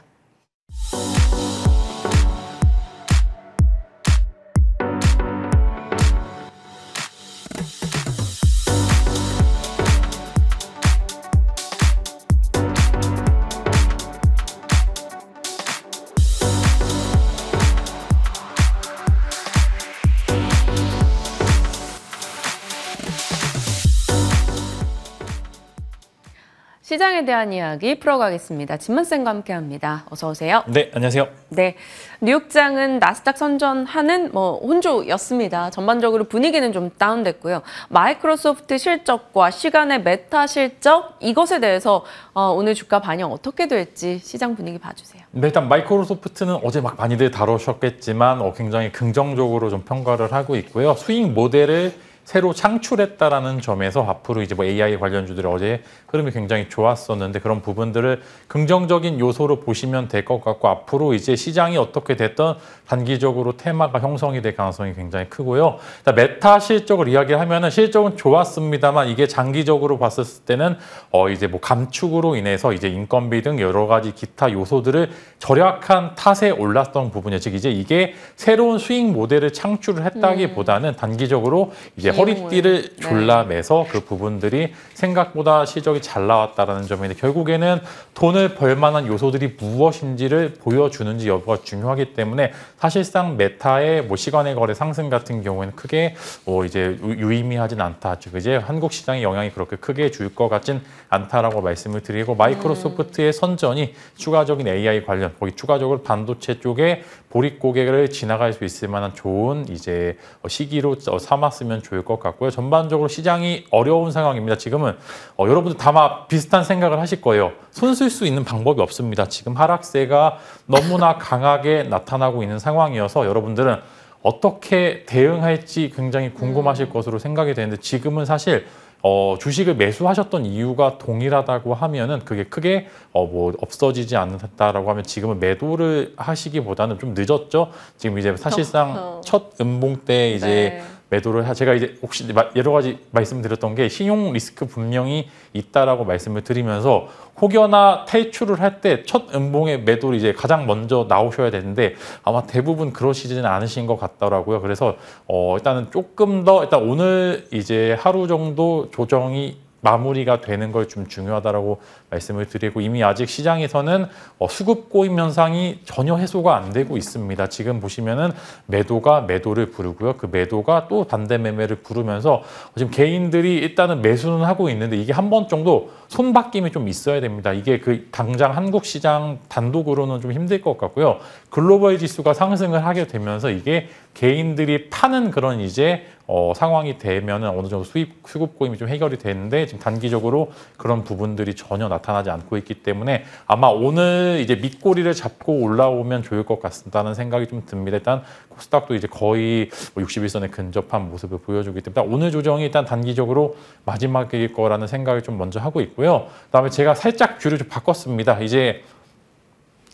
시장에 대한 이야기 풀어가겠습니다. 진만쌤과 함께합니다. 어서 오세요. 네, 안녕하세요. 네, 뉴욕장은 나스닥 선전하는 뭐 혼조였습니다. 전반적으로 분위기는 좀 다운됐고요. 마이크로소프트 실적과 시간의 메타 실적 이것에 대해서 어, 오늘 주가 반영 어떻게 될지 시장 분위기 봐주세요. 네, 일단 마이크로소프트는 어제 막 많이들 다루셨겠지만 어, 굉장히 긍정적으로 좀 평가를 하고 있고요. 수익 모델을 새로 창출했다라는 점에서 앞으로 이제 뭐 AI 관련주들이 어제 흐름이 굉장히 좋았었는데 그런 부분들을 긍정적인 요소로 보시면 될 것 같고 앞으로 이제 시장이 어떻게 됐던 단기적으로 테마가 형성이 될 가능성이 굉장히 크고요. 자, 메타 실적을 이야기하면은 실적은 좋았습니다만 이게 장기적으로 봤을 때는 어 이제 뭐 감축으로 인해서 이제 인건비 등 여러 가지 기타 요소들을 절약한 탓에 올랐던 부분이에요. 즉 이제 이게 새로운 수익 모델을 창출을 했다기보다는 음. 단기적으로 이제 예. 허리띠를 네. 졸라매서 그 부분들이 생각보다 실적이 잘 나왔다라는 점인데 결국에는 돈을 벌 만한 요소들이 무엇인지를 보여주는지 여부가 중요하기 때문에 사실상 메타의 뭐 시간의 거래 상승 같은 경우에는 크게 뭐 이제 유의미하진 않다. 즉 이제 한국 시장의 영향이 그렇게 크게 줄 것 같진 않다라고 말씀을 드리고 마이크로소프트의 선전이 추가적인 AI 관련 거기 추가적으로 반도체 쪽에 보릿 고객을 지나갈 수 있을 만한 좋은 이제 시기로 삼았으면 좋을 될것 같고요. 전반적으로 시장이 어려운 상황입니다. 지금은 어, 여러분들 다막 비슷한 생각을 하실 거예요. 손쓸 수 있는 방법이 없습니다. 지금 하락세가 너무나 강하게 나타나고 있는 상황이어서 여러분들은 어떻게 대응할지 굉장히 궁금하실 음. 것으로 생각이 되는데 지금은 사실 어, 주식을 매수하셨던 이유가 동일하다고 하면은 그게 크게 어, 뭐 없어지지 않는다라고 하면 지금은 매도를 하시기보다는 좀 늦었죠. 지금 이제 사실상 어, 어. 첫 음봉 때 이제 네. 매도를 하 제가 이제 혹시 여러 가지 말씀드렸던 게 신용 리스크 분명히 있다라고 말씀을 드리면서 혹여나 탈출을 할 때 첫음봉의 매도를 이제 가장 먼저 나오셔야 되는데 아마 대부분 그러시지는 않으신 것 같더라고요. 그래서 어 일단은 조금 더 일단 오늘 이제 하루 정도 조정이 마무리가 되는 걸 좀중요하다고 말씀을 드리고 이미 아직 시장에서는 어, 수급 고임 현상이 전혀 해소가 안 되고 있습니다. 지금 보시면은 매도가 매도를 부르고요. 그 매도가 또 반대 매매를 부르면서 지금 개인들이 일단은 매수는 하고 있는데 이게 한 번 정도 손바뀜이 좀 있어야 됩니다. 이게 그 당장 한국 시장 단독으로는 좀 힘들 것 같고요. 글로벌 지수가 상승을 하게 되면서 이게 개인들이 파는 그런 이제 어, 상황이 되면 어느 정도 수입 수급 고임이 좀 해결이 되는데 지금 단기적으로 그런 부분들이 전혀 나타나지 않고 있기 때문에 아마 오늘 이제 밑꼬리를 잡고 올라오면 좋을 것 같다는 생각이 좀 듭니다. 일단 코스닥도 이제 거의 61선에 뭐 근접한 모습을 보여주기 때문에 오늘 조정이 일단 단기적으로 마지막일 거라는 생각을 좀 먼저 하고 있고요. 그다음에 제가 살짝 뷰를 좀 바꿨습니다. 이제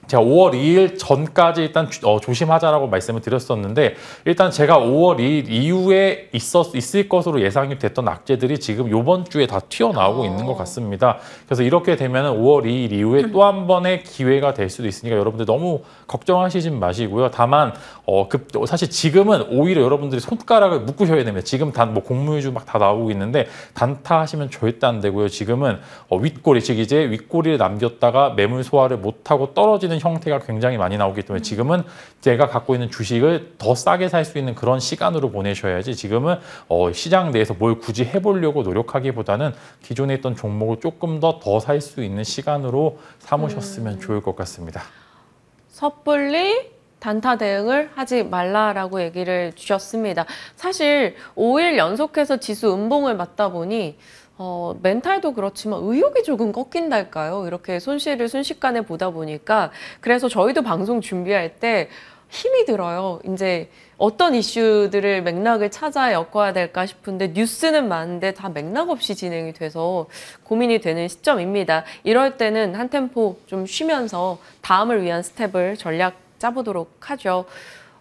제가 5월 2일 전까지 일단 어, 조심하자라고 말씀을 드렸었는데 일단 제가 5월 2일 이후에 있었, 있을 것으로 예상이 됐던 악재들이 지금 이번 주에 다 튀어나오고 오. 있는 것 아. 같습니다. 그래서 이렇게 되면 5월 2일 이후에 또 한 번의 기회가 될 수도 있으니까 여러분들 너무 걱정하시지 마시고요. 다만 어, 급, 어, 사실 지금은 오히려 여러분들이 손가락을 묶으셔야 됩니다. 지금 단 뭐 공무유주 막 다 나오고 있는데 단타 하시면 절대 안 되고요. 지금은 어, 윗꼬리 즉 이제 윗꼬리를 남겼다가 매물 소화를 못하고 떨어지는 쓰는 형태가 굉장히 많이 나오기 때문에 지금은 제가 갖고 있는 주식을 더 싸게 살 수 있는 그런 시간으로 보내셔야지 지금은 어, 시장 내에서 뭘 굳이 해보려고 노력하기보다는 기존에 있던 종목을 조금 더 더 살 수 있는 시간으로 삼으셨으면 음. 좋을 것 같습니다. 섣불리 단타 대응을 하지 말라라고 얘기를 주셨습니다. 사실 5일 연속해서 지수 음봉을 맞다 보니 어, 멘탈도 그렇지만 의욕이 조금 꺾인달까요? 이렇게 손실을 순식간에 보다 보니까 그래서 저희도 방송 준비할 때 힘이 들어요. 이제 어떤 이슈들을 맥락을 찾아 엮어야 될까 싶은데 뉴스는 많은데 다 맥락 없이 진행이 돼서 고민이 되는 시점입니다. 이럴 때는 한 템포 좀 쉬면서 다음을 위한 스텝을 전략 짜보도록 하죠.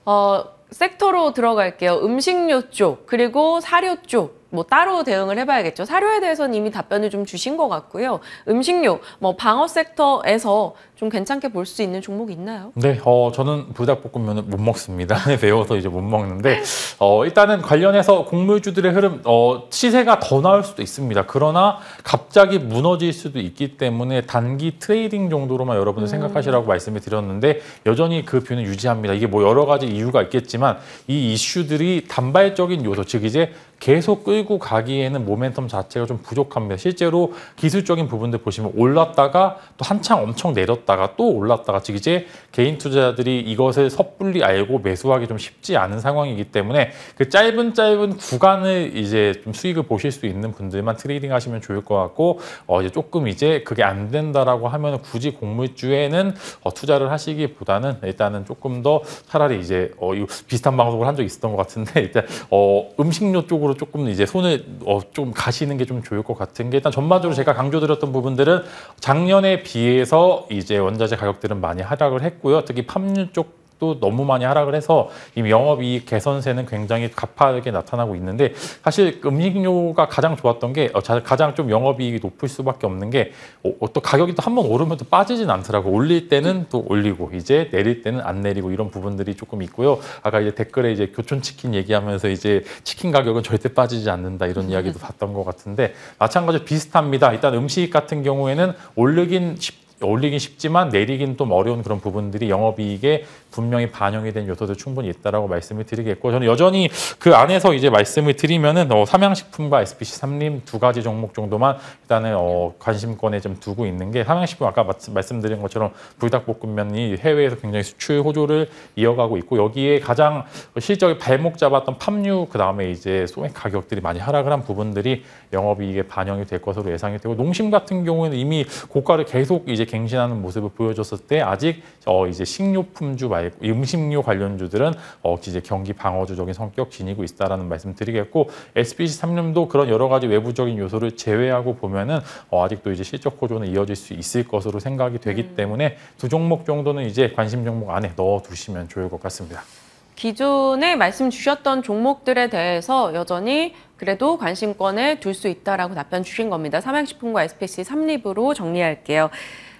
어, 섹터로 들어갈게요. 음식료 쪽, 그리고 사료 쪽, 뭐 따로 대응을 해봐야겠죠. 사료에 대해서는 이미 답변을 좀 주신 것 같고요. 음식료, 뭐 방어 섹터에서 좀 괜찮게 볼 수 있는 종목이 있나요? 네, 어, 저는 불닭볶음면은 못 먹습니다. 매워서 네, 이제 못 먹는데 어, 일단은 관련해서 곡물주들의 흐름, 어, 시세가 더 나올 수도 있습니다. 그러나 갑자기 무너질 수도 있기 때문에 단기 트레이딩 정도로만 여러분들 음. 생각하시라고 말씀을 드렸는데 여전히 그 뷰는 유지합니다. 이게 뭐 여러 가지 이유가 있겠지만 이 이슈들이 단발적인 요소, 즉 이제 계속 끌고 가기에는 모멘텀 자체가 좀 부족합니다. 실제로 기술적인 부분들 보시면 올랐다가 또 한창 엄청 내렸다가 또 올랐다가 지금 이제 개인 투자자들이 이것을 섣불리 알고 매수하기 좀 쉽지 않은 상황이기 때문에 그 짧은 짧은 구간을 이제 좀 수익을 보실 수 있는 분들만 트레이딩 하시면 좋을 것 같고 어 이제 조금 이제 그게 안 된다라고 하면 굳이 공물주에는 어 투자를 하시기보다는 일단은 조금 더 차라리 이제 어 비슷한 방송을 한적 있었던 것 같은데 일단 어 음식료 쪽으로 쪽으로 조금 이제 손을 어, 좀 가시는 게 좀 좋을 것 같은 게 일단 전반적으로 제가 강조드렸던 부분들은 작년에 비해서 이제 원자재 가격들은 많이 하락을 했고요. 특히 팜유 쪽또 너무 많이 하락을 해서 이 영업이익 개선세는 굉장히 가파르게 나타나고 있는데 사실 음식료가 가장 좋았던 게 어, 가장 좀 영업이익이 높을 수밖에 없는 게또 어, 가격이 또 한번 오르면 또 빠지진 않더라고 올릴 때는 또 올리고 이제 내릴 때는 안 내리고 이런 부분들이 조금 있고요 아까 이제 댓글에 이제 교촌 치킨 얘기하면서 이제 치킨 가격은 절대 빠지지 않는다 이런 이야기도 음. 봤던 것 같은데 마찬가지로 비슷합니다 일단 음식 같은 경우에는 올르긴 쉽 올리긴 쉽지만 내리긴 좀 어려운 그런 부분들이 영업이익에 분명히 반영이 된 요소도 충분히 있다라고 말씀을 드리겠고 저는 여전히 그 안에서 이제 말씀을 드리면은 어, 삼양식품과 SPC 삼림 두 가지 종목 정도만 일단은 어, 관심권에 좀 두고 있는 게 삼양식품 아까 마 말씀드린 것처럼 불닭볶음면이 해외에서 굉장히 수출 호조를 이어가고 있고 여기에 가장 실적이 발목 잡았던 팜유 그 다음에 이제 소액 가격들이 많이 하락을 한 부분들이 영업이익에 반영이 될 것으로 예상이 되고 농심 같은 경우는 에 이미 고가를 계속 이제 갱신하는 모습을 보여줬을 때 아직 어 이제 식료품주 말고 음식료 관련주들은 어 이제 경기 방어주적인 성격 지니고 있다라는 말씀드리겠고 SPC 삼름도 그런 여러 가지 외부적인 요소를 제외하고 보면은 어 아직도 이제 실적 호조는 이어질 수 있을 것으로 생각이 되기 음. 때문에 두 종목 정도는 이제 관심 종목 안에 넣어 두시면 좋을 것 같습니다. 기존에 말씀 주셨던 종목들에 대해서 여전히 그래도 관심권에 둘 수 있다라고 답변 주신 겁니다. 삼양식품과 SPC 3립으로 정리할게요.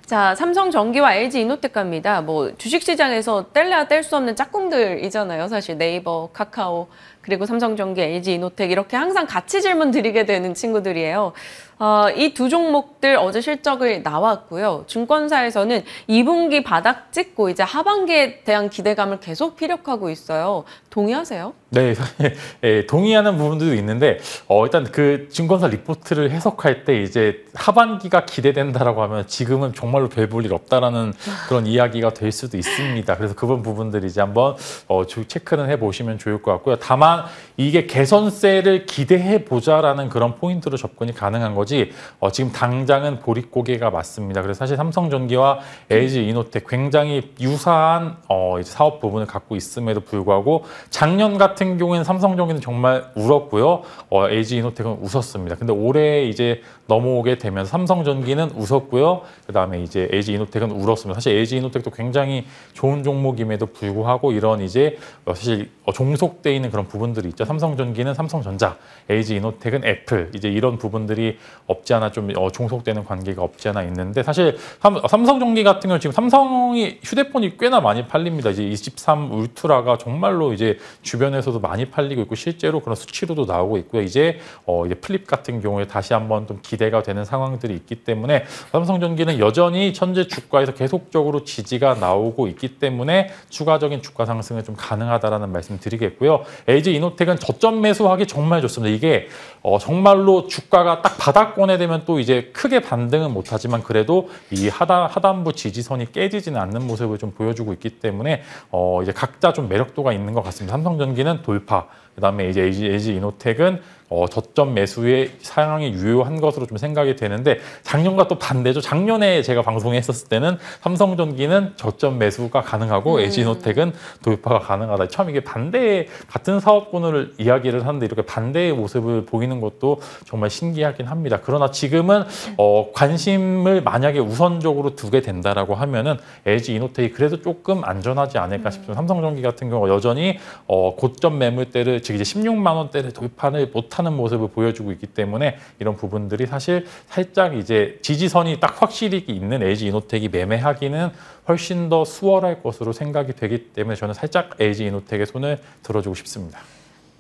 자, 삼성 전기와 LG 이노텍카입니다뭐 주식시장에서 뗄래야 뗄 수 없는 짝꿍들이잖아요. 사실 네이버, 카카오, 그리고 삼성 전기, LG 이노텍 이렇게 항상 같이 질문 드리게 되는 친구들이에요. 어, 이 두 종목들 어제 실적을 나왔고요. 증권사에서는 2분기 바닥 찍고 이제 하반기에 대한 기대감을 계속 피력하고 있어요. 동의하세요? 네, 예, 동의하는 부분도 있는데 어, 일단 그 증권사 리포트를 해석할 때 이제 하반기가 기대된다라고 하면 지금은 정말로 별볼일 없다라는 그런 이야기가 될 수도 있습니다. 그래서 그분 부분들이 이제 한번 어, 체크는 해보시면 좋을 것 같고요. 다만 이게 개선세를 기대해 보자라는 그런 포인트로 접근이 가능한 거지 어, 지금 당장은 보릿고개가 맞습니다. 그래서 사실 삼성전기와 LG 이노텍 굉장히 유사한 어, 사업 부분을 갖고 있음에도 불구하고 작년 같은 경우에는 삼성전기는 정말 울었고요. 어, LG 이노텍은 웃었습니다. 근데 올해 이제 넘어오게 되면 삼성전기는 웃었고요. 그다음에 이제 LG 이노텍은 울었습니다. 사실 LG 이노텍도 굉장히 좋은 종목임에도 불구하고 이런 이제 어, 사실 어, 종속돼 있는 그런 부분들이 있죠. 삼성전기는 삼성전자, LG 이노텍은 애플 이제 이런 부분들이 없지 않아 좀 어, 종속되는 관계가 없지 않아 있는데 사실 삼, 삼성전기 같은 경우 지금 삼성이 휴대폰이 꽤나 많이 팔립니다. 이제 23 울트라가 정말로 이제 주변에서도 많이 팔리고 있고 실제로 그런 수치로도 나오고 있고요. 이제 어, 이제 플립 같은 경우에 다시 한번 좀 기대가 되는 상황들이 있기 때문에 삼성전기는 여전히 현재 주가에서 계속적으로 지지가 나오고 있기 때문에 추가적인 주가 상승은 좀 가능하다라는 말씀드리겠고요. LG 이노텍은 때는 저점 매수하기 정말 좋습니다. 이게 어, 정말로 주가가 딱 바닥권에 되면 또 이제 크게 반등은 못하지만 그래도 이 하단, 하단부 지지선이 깨지지는 않는 모습을 좀 보여주고 있기 때문에 어, 이제 각자 좀 매력도가 있는 것 같습니다. 삼성전기는 돌파. 그다음에 이제 LG 이노텍은 어, 저점 매수의 상황이 유효한 것으로 좀 생각이 되는데 작년과 또 반대죠. 작년에 제가 방송에 했었을 때는 삼성전기는 저점 매수가 가능하고 음. LG노텍은 도입화가 가능하다. 처참 이게 반대의 같은 사업군을 이야기를 하는데 이렇게 반대의 모습을 보이는 것도 정말 신기하긴 합니다. 그러나 지금은 네. 어, 관심을 만약에 우선적으로 두게 된다라고 하면은 LG이노텍이 그래도 조금 안전하지 않을까 음. 싶습니다. 삼성전기 같은 경우 여전히 어, 고점 매물대를 즉 이제 16만 원대를 돌파를 못하는 모습을 보여주고 있기 때문에 이런 부분들이 사실 살짝 이제 지지선이 딱 확실히 있는 LG 이노텍이 매매하기는 훨씬 더 수월할 것으로 생각이 되기 때문에 저는 살짝 LG 이노텍의 손을 들어주고 싶습니다.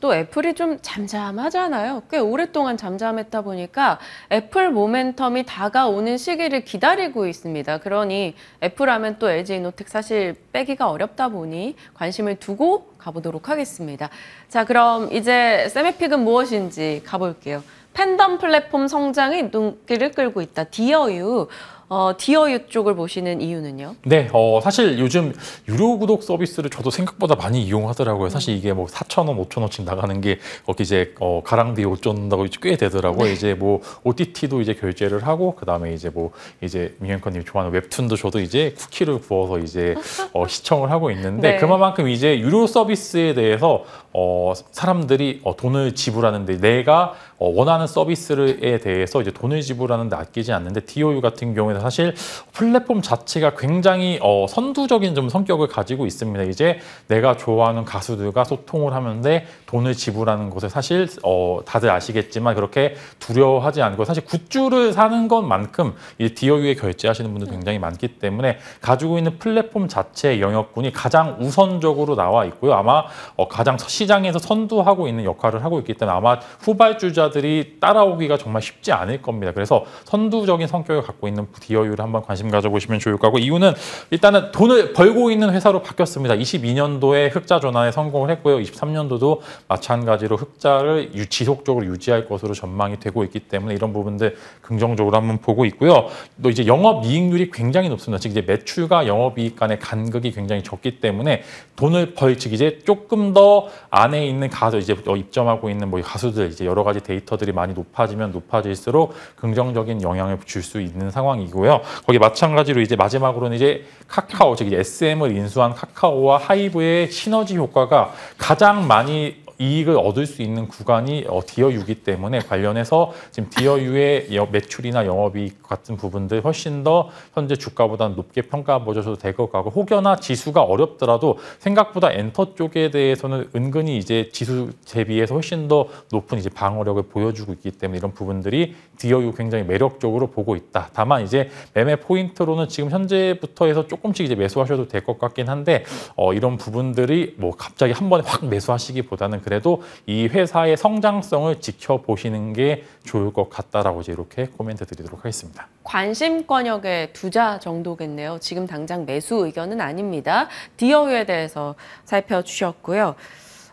또 애플이 좀 잠잠하잖아요. 꽤 오랫동안 잠잠했다 보니까 애플 모멘텀이 다가오는 시기를 기다리고 있습니다. 그러니 애플하면 또 LG 이노텍 사실 빼기가 어렵다 보니 관심을 두고 가보도록 하겠습니다. 자, 그럼 이제 세메픽은 무엇인지 가볼게요. 팬덤 플랫폼 성장이 눈길을 끌고 있다. 디어유. 어, 디어유 쪽을 보시는 이유는요? 네, 어, 사실 요즘 유료 구독 서비스를 저도 생각보다 많이 이용하더라고요. 사실 이게 뭐4천원5천원씩 나가는 게 거기 이제 어, 가랑비 5 0다고꽤 되더라고요. 네. 이제 뭐 OTT도 이제 결제를 하고 그다음에 이제 뭐 이제 민현커님 좋아하는 웹툰도 저도 이제 쿠키를 구워서 이제 어, 시청을 하고 있는데 네. 그만큼 이제 유료 서비스에 대해서 어, 사람들이 어, 돈을 지불하는데 내가 어, 원하는 서비스에 대해서 이제 돈을 지불하는데 아끼지 않는데 디어유 같은 경우에 있는데 사실 플랫폼 자체가 굉장히 어, 선두적인 좀 성격을 가지고 있습니다. 이제 내가 좋아하는 가수들과 소통을 하는데 돈을 지불하는 것을 사실 어, 다들 아시겠지만 그렇게 두려워하지 않고 사실 굿즈를 사는 것만큼 이 디어유에 결제하시는 분들 굉장히 많기 때문에 가지고 있는 플랫폼 자체의 영역군이 가장 우선적으로 나와 있고요. 아마 어, 가장 시장에서 선두하고 있는 역할을 하고 있기 때문에 아마 후발주자들이 따라오기가 정말 쉽지 않을 겁니다. 그래서 선두적인 성격을 갖고 있는 기여율 한번 관심 가져보시면 좋을 거고 이유는 일단은 돈을 벌고 있는 회사로 바뀌었습니다. 22년도에 흑자 전환에 성공을 했고요. 23년도도 마찬가지로 흑자를 지속적으로 유지할 것으로 전망이 되고 있기 때문에 이런 부분들 긍정적으로 한번 보고 있고요. 또 이제 영업 이익률이 굉장히 높습니다. 즉 이제 매출과 영업 이익 간의 간극이 굉장히 적기 때문에 돈을 벌즉 이제 조금 더 안에 있는 가서 이제 입점하고 있는 뭐 가수들 이제 여러 가지 데이터들이 많이 높아지면 높아질수록 긍정적인 영향을 줄 수 있는 상황이고 이고요. 거기 마찬가지로 이제 마지막으로는 이제 카카오 즉 SM을 인수한 카카오와 하이브의 시너지 효과가 가장 많이 이익을 얻을 수 있는 구간이 어, 디어유기 때문에 관련해서 지금 디어유의 매출이나 영업이익 같은 부분들 훨씬 더 현재 주가보다 높게 평가보셔도 될 것 같고 혹여나 지수가 어렵더라도 생각보다 엔터 쪽에 대해서는 은근히 이제 지수 대비해서 훨씬 더 높은 이제 방어력을 보여주고 있기 때문에 이런 부분들이 디어유 굉장히 매력적으로 보고 있다. 다만 이제 매매 포인트로는 지금 현재부터 해서 조금씩 이제 매수하셔도 될 것 같긴 한데 어, 이런 부분들이 뭐 갑자기 한 번에 확 매수하시기보다는 그래도 이 회사의 성장성을 지켜보시는 게 좋을 것 같다라고 이제 이렇게 코멘트 드리도록 하겠습니다. 관심 권역의 투자 정도겠네요. 지금 당장 매수 의견은 아닙니다. 디어유에 대해서 살펴주셨고요.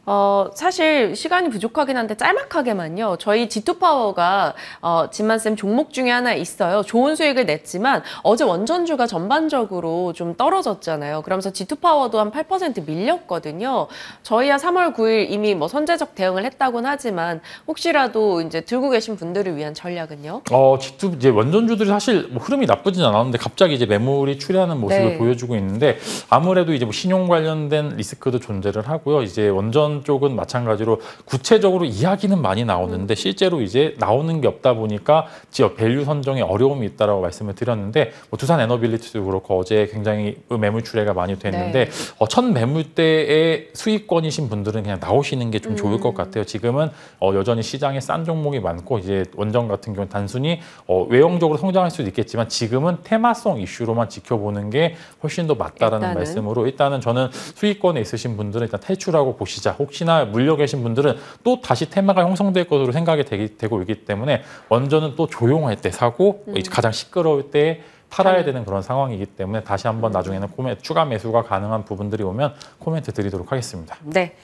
어, 사실 시간이 부족하긴 한데 짤막하게만요. 저희 G2파워가 어, 진만쌤 종목 중에 하나 있어요. 좋은 수익을 냈지만 어제 원전주가 전반적으로 좀 떨어졌잖아요. 그러면서 G2파워도 한 8% 밀렸거든요. 저희야 3월 9일 이미 뭐 선제적 대응을 했다곤 하지만 혹시라도 이제 들고 계신 분들을 위한 전략은요? 어, G2 이제 원전주들이 사실 뭐 흐름이 나쁘진 않았는데 갑자기 이제 매물이 출현하는 모습을 네. 보여주고 있는데 아무래도 이제 뭐 신용 관련된 리스크도 존재를 하고요. 이제 원전 대선 쪽은 마찬가지로 구체적으로 이야기는 많이 나오는데 음. 실제로 이제 나오는 게 없다 보니까 지역 밸류 선정에 어려움이 있다라고 말씀을 드렸는데 뭐 두산 에너빌리티도 그렇고 어제 굉장히 매물 출회가 많이 됐는데 네. 어, 첫 매물 때의 수익권이신 분들은 그냥 나오시는 게좀 음. 좋을 것 음. 같아요. 지금은 어, 여전히 시장에 싼 종목이 많고 이제 원정 같은 경우는 단순히 어, 외형적으로 성장할 수도 있겠지만 지금은 테마성 이슈로만 지켜보는 게 훨씬 더 맞다라는 일단은. 말씀으로 일단은 저는 수익권에 있으신 분들은 일단 탈출하고 보시자. 혹시나 물려 계신 분들은 또 다시 테마가 형성될 것으로 생각이 되, 고 있기 때문에 원전은 또 조용할 때 사고 음. 가장 시끄러울 때 팔아야 되는 그런 상황이기 때문에 다시 한번 음. 나중에는 코멘 추가 매수가 가능한 부분들이 오면 코멘트 드리도록 하겠습니다. 네.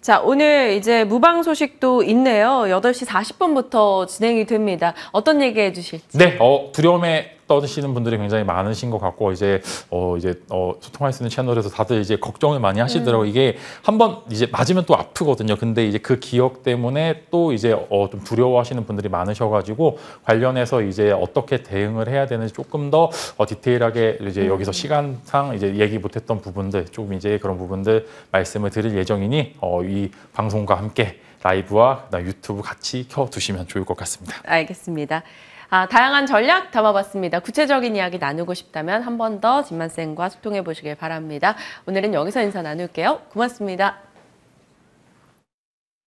자, 오늘 이제 무방 소식도 있네요. 8시 40분부터 진행이 됩니다. 어떤 얘기 해주실지. 네, 어, 두려움에 떠드시는 분들이 굉장히 많으신 것 같고 이제 어 이제 어 소통할 수 있는 채널에서 다들 이제 걱정을 많이 하시더라고 요 음. 이게 한 번 이제 맞으면 또 아프거든요. 근데 이제 그 기억 때문에 또 이제 어 좀 두려워하시는 분들이 많으셔가지고 관련해서 이제 어떻게 대응을 해야 되는지 조금 더어 디테일하게 이제 음. 여기서 시간상 이제 얘기 못했던 부분들 조금 이제 그런 부분들 말씀을 드릴 예정이니 어 이 방송과 함께 라이브와 유튜브 같이 켜두시면 좋을 것 같습니다. 알겠습니다. 아, 다양한 전략 담아봤습니다. 구체적인 이야기 나누고 싶다면 한 번 더 진만쌤과 소통해 보시길 바랍니다. 오늘은 여기서 인사 나눌게요. 고맙습니다.